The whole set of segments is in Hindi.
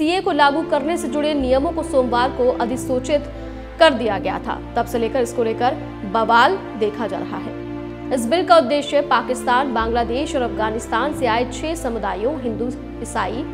सीए को लागू करने से जुड़े नियमों को सोमवार को अधिसूचित कर दिया गया था तब से लेकर इसको लेकर बवाल देखा जा रहा है इस बिल का उद्देश्य पाकिस्तान बांग्लादेश और अफगानिस्तान से आए छह समुदायों हिंदू ईसाई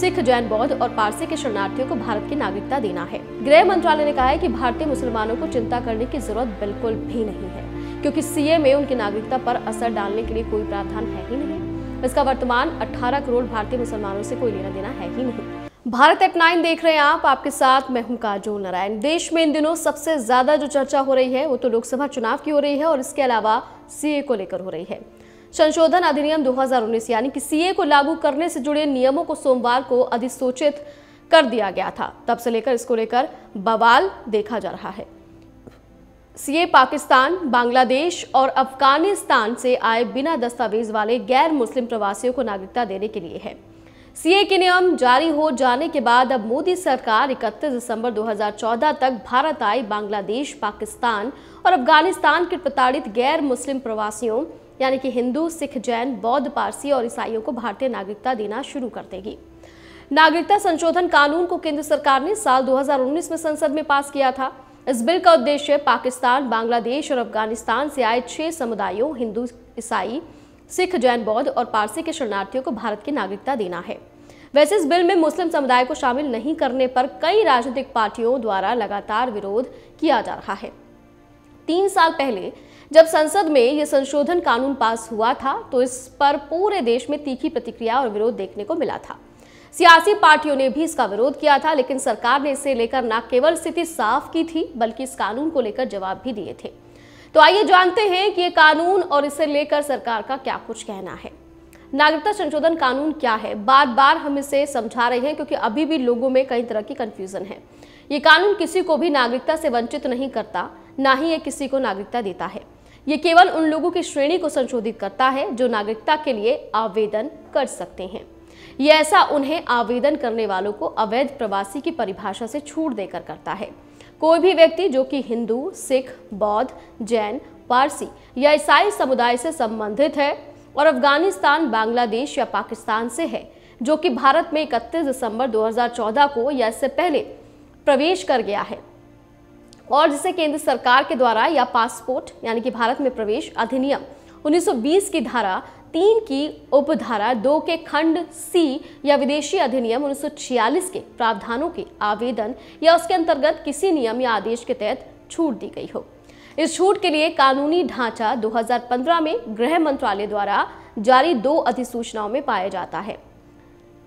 सिख जैन बौद्ध और पारसी के शरणार्थियों को भारत की नागरिकता देना है गृह मंत्रालय ने कहा है कि भारतीय मुसलमानों को चिंता करने की जरूरत बिल्कुल भी नहीं है क्योंकि सीए में उनकी नागरिकता पर असर डालने के लिए कोई प्रावधान है ही नहीं इसका वर्तमान 18 करोड़ भारतीय मुसलमानों से कोई लेना देना है ही नहीं भारत एट नाइन देख रहे हैं आप आपके साथ मैं हूं काजोल नारायण देश में इन दिनों सबसे ज़्यादा जो चर्चा हो रही है वो तो लोकसभा चुनाव की हो रही है और इसके अलावा सीए को लेकर हो रही है संशोधन अधिनियम 2019 यानी कि सीए को लागू करने से जुड़े नियमों को सोमवार को अधिसूचित कर दिया गया था तब से लेकर इसको लेकर बवाल देखा जा रहा है सीए पाकिस्तान बांग्लादेश और अफगानिस्तान से आए बिना दस्तावेज वाले गैर मुस्लिम प्रवासियों को नागरिकता देने के लिए है सीए के नियम जारी हो जाने के बाद अब मोदी सरकार 31 दिसंबर 2014 तक भारत आई बांग्लादेश पाकिस्तान और अफगानिस्तान के प्रताड़ित गैर मुस्लिम प्रवासियों यानी कि हिंदू सिख जैन बौद्ध पारसी और ईसाइयों को भारतीय नागरिकता देना शुरू कर देगी नागरिकता संशोधन कानून को केंद्र सरकार ने साल 2019 में संसद में पास किया था इस बिल का उद्देश्य पाकिस्तान बांग्लादेश और अफगानिस्तान से आए छह समुदायों हिंदू ईसाई सिख जैन बौद्ध और पारसी के शरणार्थियों को भारत की नागरिकता देना है वैसे इस बिल में मुस्लिम समुदाय को शामिल नहीं करने पर कई राजनीतिक पार्टियों द्वारा लगातार विरोध किया जा रहा है तीन साल पहले जब संसद में यह संशोधन कानून पास हुआ था तो इस पर पूरे देश में तीखी प्रतिक्रिया और विरोध देखने को मिला था सियासी पार्टियों ने भी इसका विरोध किया था लेकिन सरकार ने इसे लेकर न केवल स्थिति साफ की थी बल्कि इस कानून को लेकर जवाब भी दिए थे तो आइए जानते हैं कि ये कानून और इसे लेकर सरकार का क्या कुछ कहना है नागरिकता संशोधन कानून क्या है बार बार हम इसे समझा रहे हैं क्योंकि अभी भी लोगों में कई तरह की कंफ्यूजन है ये कानून किसी को भी नागरिकता से वंचित नहीं करता ना ही ये किसी को नागरिकता देता है ये केवल उन लोगों की श्रेणी को संशोधित करता है जो नागरिकता के लिए आवेदन कर सकते हैं ये ऐसा उन्हें आवेदन करने वालों को अवैध प्रवासी की परिभाषा से छूट देकर करता है कोई भी व्यक्ति जो कि हिंदू सिख बौद्ध जैन पारसी या ईसाई समुदाय से संबंधित है और अफगानिस्तान बांग्लादेश या पाकिस्तान से है जो कि भारत में 31 दिसंबर 2014 को या इससे पहले प्रवेश कर गया है और जिसे केंद्र सरकार के द्वारा या पासपोर्ट यानी कि भारत में प्रवेश अधिनियम 1920 की धारा तीन की उपधारा दो के खंड सी या विदेशी अधिनियम 1946 के प्रावधानों के आवेदन या उसके अंतर्गत किसी नियम या आदेश के तहत छूट दी गई हो इस छूट के लिए कानूनी ढांचा 2015 में गृह मंत्रालय द्वारा जारी दो अधिसूचनाओं में पाया जाता है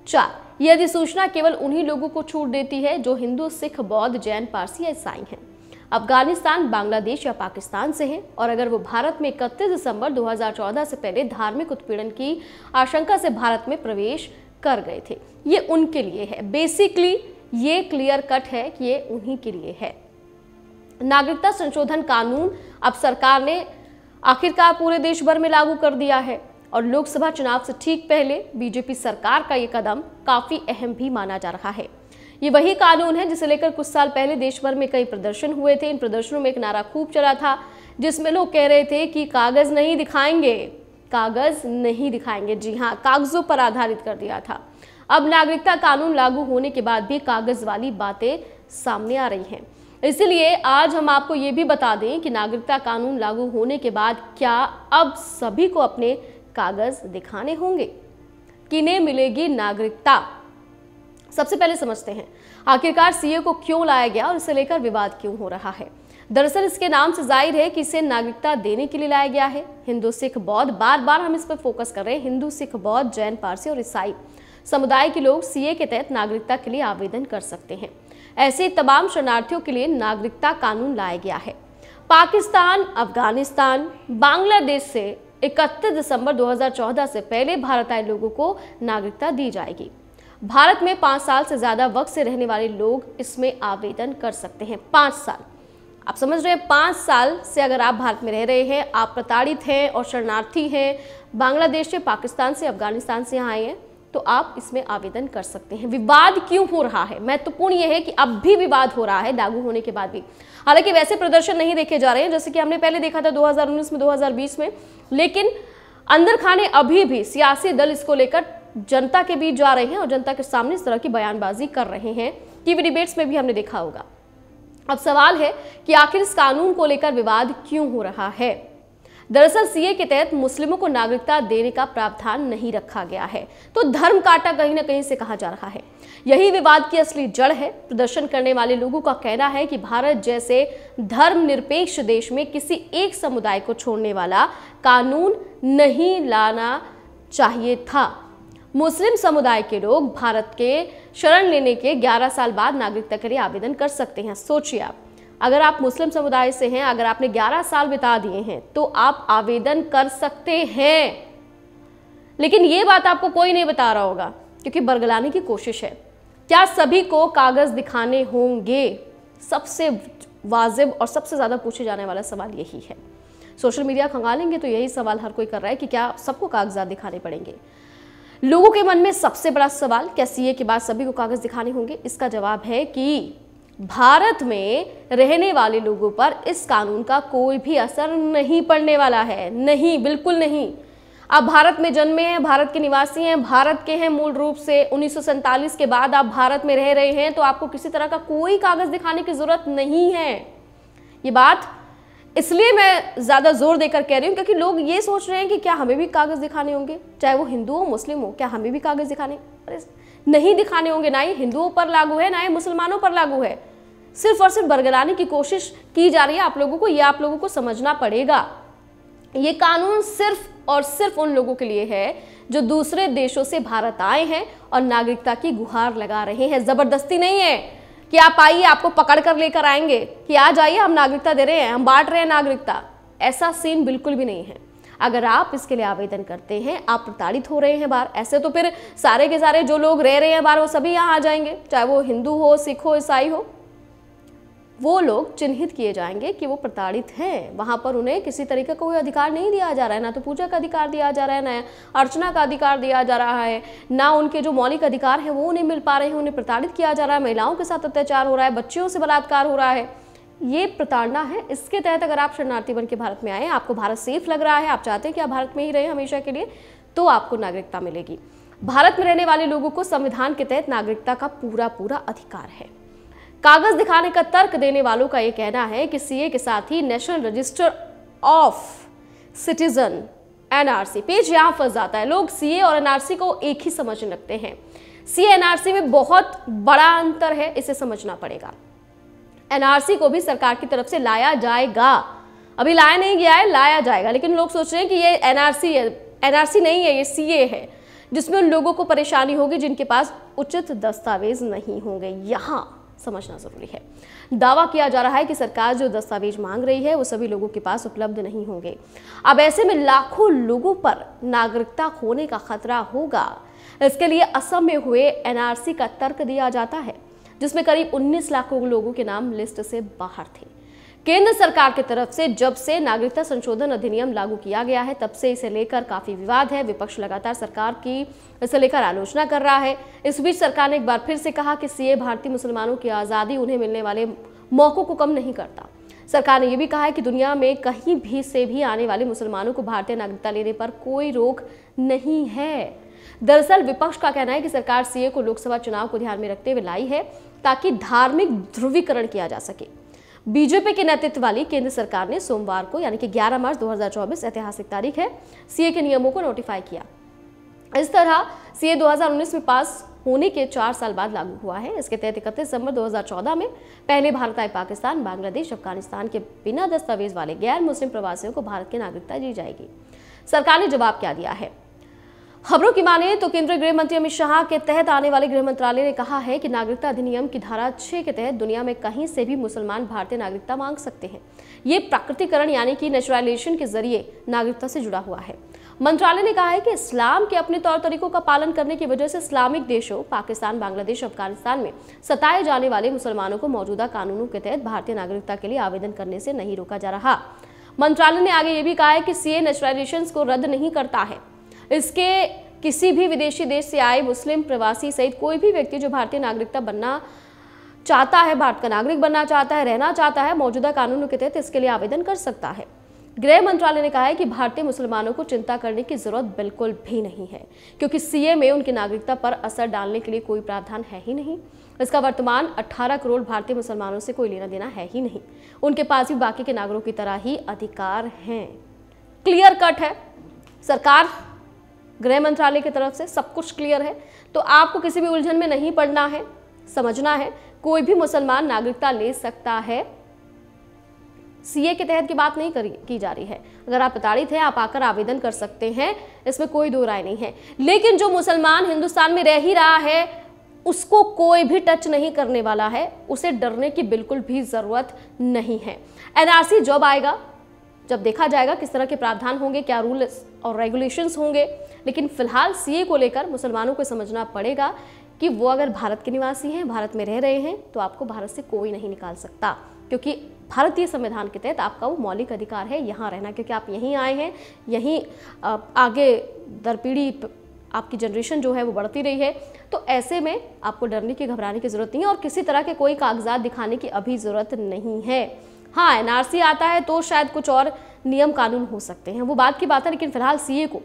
चार यह अधिसूचना केवल उन्हीं लोगों को छूट देती है जो हिंदू सिख बौद्ध जैन पारसी या ईसाई हैं अफगानिस्तान बांग्लादेश या पाकिस्तान से हैं और अगर वो भारत में इकतीस दिसंबर 2014 से पहले धार्मिक उत्पीड़न की आशंका से भारत में प्रवेश कर गए थे ये उनके लिए है बेसिकली ये क्लियर कट है कि ये उन्हीं के लिए है नागरिकता संशोधन कानून अब सरकार ने आखिरकार पूरे देश भर में लागू कर दिया है और लोकसभा चुनाव से ठीक पहले बीजेपी सरकार का ये कदम काफ़ी अहम भी माना जा रहा है ये वही कानून है जिसे लेकर कुछ साल पहले देश भर में कई प्रदर्शन हुए थे इन प्रदर्शनों में एक नारा खूब चला था जिसमें लोग कह रहे थे कि कागज नहीं दिखाएंगे कागज नहीं दिखाएंगे जी हाँ कागजों पर आधारित कर दिया था अब नागरिकता कानून लागू होने के बाद भी कागज वाली बातें सामने आ रही हैं इसलिए आज हम आपको ये भी बता दें कि नागरिकता कानून लागू होने के बाद क्या अब सभी को अपने कागज दिखाने होंगे किन्हें मिलेगी नागरिकता सबसे पहले समझते हैं आखिरकार सीए को क्यों लाया गया और इसे लेकर विवाद क्यों हो रहा है दरअसल इसके नाम से जाहिर है कि इसे नागरिकता देने के लिए लाया गया है हिंदू सिख बौद्ध बार बार हम इस पर फोकस कर रहे हैं हिंदू सिख बौद्ध जैन पारसी और ईसाई समुदाय के लोग सीए के तहत नागरिकता के लिए आवेदन कर सकते हैं ऐसे तमाम शरणार्थियों के लिए नागरिकता कानून लाया गया है पाकिस्तान अफगानिस्तान बांग्लादेश से इकतीस दिसंबर 2014 से पहले भारत आए लोगों को नागरिकता दी जाएगी भारत में पांच साल से ज़्यादा वक्त से रहने वाले लोग इसमें आवेदन कर सकते हैं पांच साल आप समझ रहे हैं पांच साल से अगर आप भारत में रह रहे हैं आप प्रताड़ित हैं और शरणार्थी हैं बांग्लादेश से पाकिस्तान से अफगानिस्तान से आए हैं तो आप इसमें आवेदन कर सकते हैं विवाद क्यों हो रहा है महत्वपूर्ण यह है कि अब भी विवाद हो रहा है लागू होने के बाद भी हालांकि वैसे प्रदर्शन नहीं देखे जा रहे हैं जैसे कि हमने पहले देखा था 2019 में 2020 में लेकिन अंदर खाने अभी भी सियासी दल इसको लेकर जनता के बीच जा रहे हैं और जनता के सामने इस तरह की बयानबाजी कर रहे हैं टीवी डिबेट्स में भी हमने देखा होगा अब सवाल है कि आखिर इस कानून को लेकर विवाद क्यों हो रहा है दरअसल सीए के तहत मुस्लिमों को नागरिकता देने का प्रावधान नहीं रखा गया है तो धर्म काटा कहीं ना कहीं से कहा जा रहा है यही विवाद की असली जड़ है प्रदर्शन करने वाले लोगों का कहना है कि भारत जैसे धर्मनिरपेक्ष देश में किसी एक समुदाय को छोड़ने वाला कानून नहीं लाना चाहिए था मुस्लिम समुदाय के लोग भारत के शरण लेने के 11 साल बाद नागरिकता के लिए आवेदन कर सकते हैं सोचिए आप अगर आप मुस्लिम समुदाय से हैं अगर आपने 11 साल बिता दिए हैं तो आप आवेदन कर सकते हैं लेकिन ये बात आपको कोई नहीं बता रहा होगा क्योंकि बरगलाने की कोशिश है क्या सभी को कागज़ दिखाने होंगे सबसे वाजिब और सबसे ज़्यादा पूछे जाने वाला सवाल यही है सोशल मीडिया खंगालेंगे तो यही सवाल हर कोई कर रहा है कि क्या सबको कागजात दिखाने पड़ेंगे लोगों के मन में सबसे बड़ा सवाल क्या सीए के बाद सभी को कागज दिखाने होंगे इसका जवाब है कि भारत में रहने वाले लोगों पर इस कानून का कोई भी असर नहीं पड़ने वाला है नहीं बिल्कुल नहीं आप भारत में जन्मे हैं भारत के निवासी हैं भारत के हैं मूल रूप से उन्नीस के बाद आप भारत में रह रहे हैं तो आपको किसी तरह का कोई कागज दिखाने की ज़रूरत नहीं है ये बात इसलिए मैं ज़्यादा जोर देकर कह रही हूँ क्योंकि लोग ये सोच रहे हैं कि क्या हमें भी कागज़ दिखाने होंगे चाहे वो हिंदू हो मुस्लिम हो क्या हमें भी कागज़ दिखाने अरे नहीं दिखाने होंगे ना ही हिंदुओं पर लागू है ना ही मुसलमानों पर लागू है सिर्फ और सिर्फ बरगलाने की कोशिश की जा रही है आप लोगों को यह आप लोगों को समझना पड़ेगा ये कानून सिर्फ और सिर्फ उन लोगों के लिए है जो दूसरे देशों से भारत आए हैं और नागरिकता की गुहार लगा रहे हैं ज़बरदस्ती नहीं है कि आप आइए आपको पकड़ कर लेकर आएंगे कि आ जाइए हम नागरिकता दे रहे हैं हम बांट रहे हैं नागरिकता ऐसा सीन बिल्कुल भी नहीं है अगर आप इसके लिए आवेदन करते हैं आप प्रताड़ित हो रहे हैं बाहर ऐसे तो फिर सारे के सारे जो लोग रह रहे हैं बाहर वो सभी यहाँ आ जाएंगे चाहे वो हिंदू हो सिख हो ईसाई हो वो लोग चिन्हित किए जाएंगे कि वो प्रताड़ित हैं वहाँ पर उन्हें किसी तरीके का कोई अधिकार नहीं दिया जा रहा है ना तो पूजा का अधिकार दिया जा रहा है ना अर्चना का अधिकार दिया जा रहा है ना उनके जो मौलिक अधिकार हैं वो उन्हें मिल पा रहे हैं उन्हें प्रताड़ित किया जा रहा है महिलाओं के साथ अत्याचार हो रहा है बच्चियों से बलात्कार हो रहा है ये प्रताड़ना है इसके तहत अगर आप शरणार्थी बन के भारत में आए आपको भारत सेफ लग रहा है आप चाहते हैं कि आप भारत में ही रहें हमेशा के लिए तो आपको नागरिकता मिलेगी भारत में रहने वाले लोगों को संविधान के तहत नागरिकता का पूरा पूरा अधिकार है कागज दिखाने का तर्क देने वालों का ये कहना है कि सीए के साथ ही national register of citizen NRC page यहां फंस जाता है लोग सीए और एनआरसी को एक ही समझने लगते हैं सी एनआरसी में बहुत बड़ा अंतर है इसे समझना पड़ेगा एनआरसी को भी सरकार की तरफ से लाया जाएगा अभी लाया नहीं गया है लाया जाएगा लेकिन लोग सोच रहे हैं कि ये एनआरसी है एनआरसी नहीं है ये सीए है जिसमें उन लोगों को परेशानी होगी जिनके पास उचित दस्तावेज नहीं होंगे यहाँ समझना ज़रूरी है दावा किया जा रहा है कि सरकार जो दस्तावेज मांग रही है वो सभी लोगों के पास उपलब्ध नहीं होंगे अब ऐसे में लाखों लोगों पर नागरिकता खोने का खतरा होगा इसके लिए असम में हुए एनआरसी का तर्क दिया जाता है जिसमें करीब 19 लाखों लोगों के नाम लिस्ट से बाहर थे केंद्र सरकार की के तरफ से जब से नागरिकता संशोधन अधिनियम लागू किया गया है तब से इसे लेकर काफी विवाद है विपक्ष लगातार सरकार की इसे लेकर आलोचना कर रहा है इस बीच सरकार ने एक बार फिर से कहा कि सीए भारतीय मुसलमानों की आज़ादी उन्हें मिलने वाले मौक़ों को कम नहीं करता सरकार ने यह भी कहा है कि दुनिया में कहीं भी से भी आने वाले मुसलमानों को भारतीय नागरिकता लेने पर कोई रोक नहीं है दरअसल विपक्ष का कहना है कि सरकार सीए को लोकसभा चुनाव को ध्यान में रखते हुए लाई है ताकि धार्मिक ध्रुवीकरण किया जा सके बीजेपी के नेतृत्व वाली केंद्र सरकार ने सोमवार को यानी कि 11 मार्च 2024 ऐतिहासिक तारीख है सीए के नियमों को नोटिफाई किया इस तरह सीए 2019 में पास होने के चार साल बाद लागू हुआ है इसके तहत इकतीस दिसंबर 2014 में पहले भारत आए पाकिस्तान बांग्लादेश अफगानिस्तान के बिना दस्तावेज वाले गैर मुस्लिम प्रवासियों को भारत की नागरिकता दी जाएगी सरकार ने जवाब क्या दिया है खबरों की माने तो केंद्रीय गृह मंत्री अमित शाह के तहत आने वाले गृह मंत्रालय ने कहा है कि नागरिकता अधिनियम की धारा 6 के तहत दुनिया में कहीं से भी मुसलमान भारतीय नागरिकता मांग सकते हैं ये प्राकृतिकरण यानी कि नेचुरलाइजेशन के जरिए नागरिकता से जुड़ा हुआ है मंत्रालय ने कहा है कि इस्लाम के अपने तौर तरीकों का पालन करने की वजह से इस्लामिक देशों पाकिस्तान बांग्लादेश अफगानिस्तान में सताए जाने वाले मुसलमानों को मौजूदा कानूनों के तहत भारतीय नागरिकता के लिए आवेदन करने से नहीं रोका जा रहा मंत्रालय ने आगे ये भी कहा है कि सीए नेचुरलाइजेशन को रद्द नहीं करता है इसके किसी भी विदेशी देश से आए मुस्लिम प्रवासी सहित कोई भी व्यक्ति जो भारतीय नागरिकता बनना चाहता है भारत का नागरिक बनना चाहता है रहना चाहता है मौजूदा कानूनों के तहत इसके लिए आवेदन कर सकता है गृह मंत्रालय ने कहा है कि भारतीय मुसलमानों को चिंता करने की जरूरत बिल्कुल भी नहीं है क्योंकि सीए में उनकी नागरिकता पर असर डालने के लिए कोई प्रावधान है ही नहीं इसका वर्तमान 18 करोड़ भारतीय मुसलमानों से कोई लेना देना है ही नहीं उनके पास भी बाकी के नागरिकों की तरह ही अधिकार हैं क्लियर कट है सरकार गृह मंत्रालय की तरफ से सब कुछ क्लियर है तो आपको किसी भी उलझन में नहीं पड़ना है समझना है कोई भी मुसलमान नागरिकता ले सकता है सीए के तहत की बात नहीं करी की जा रही है अगर आप प्रताड़ित हैं आप आकर आवेदन कर सकते हैं इसमें कोई दो राय नहीं है लेकिन जो मुसलमान हिंदुस्तान में रह ही रहा है उसको कोई भी टच नहीं करने वाला है उसे डरने की बिल्कुल भी ज़रूरत नहीं है एनआरसी जब आएगा जब देखा जाएगा किस तरह के प्रावधान होंगे क्या रूल्स और रेगुलेशंस होंगे लेकिन फिलहाल सीए को लेकर मुसलमानों को समझना पड़ेगा कि वो अगर भारत के निवासी हैं भारत में रह रहे हैं तो आपको भारत से कोई नहीं निकाल सकता क्योंकि भारतीय संविधान के तहत आपका वो मौलिक अधिकार है यहाँ रहना क्योंकि आप यहीं आए हैं यहीं आगे दर पीढ़ी आपकी जनरेशन जो है वो बढ़ती रही है तो ऐसे में आपको डरने की घबराने की ज़रूरत नहीं है और किसी तरह के कोई कागजात दिखाने की अभी ज़रूरत नहीं है हाँ एनआरसी आता है तो शायद कुछ और नियम कानून हो सकते हैं वो बात की बात है लेकिन फिलहाल सीए को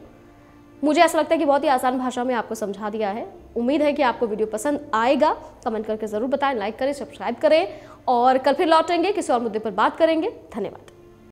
मुझे ऐसा लगता है कि बहुत ही आसान भाषा में आपको समझा दिया है उम्मीद है कि आपको वीडियो पसंद आएगा कमेंट करके ज़रूर बताएं लाइक करें सब्सक्राइब करें और कल फिर लौटेंगे किसी और मुद्दे पर बात करेंगे धन्यवाद